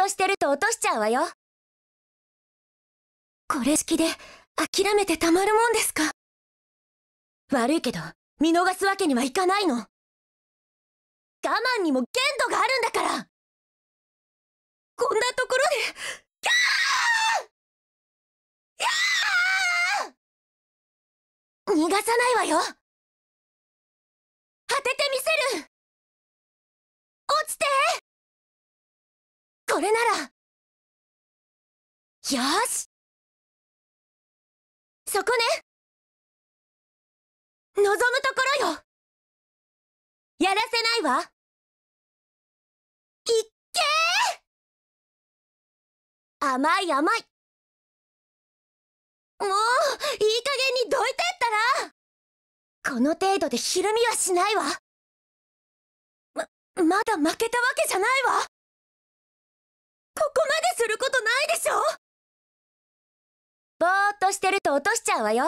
としてると落としちゃうわよこれ式で諦めてたまるもんですか悪いけど見逃すわけにはいかないの我慢にも限度があるんだからこんなところでキャーキャー逃がさないわよそれならよしそこね望むところよやらせないわいっけー甘い甘いもういい加減にどいてったらこの程度でひるみはしないわままだ負けたわけじゃないわとしてると落としちゃうわよ。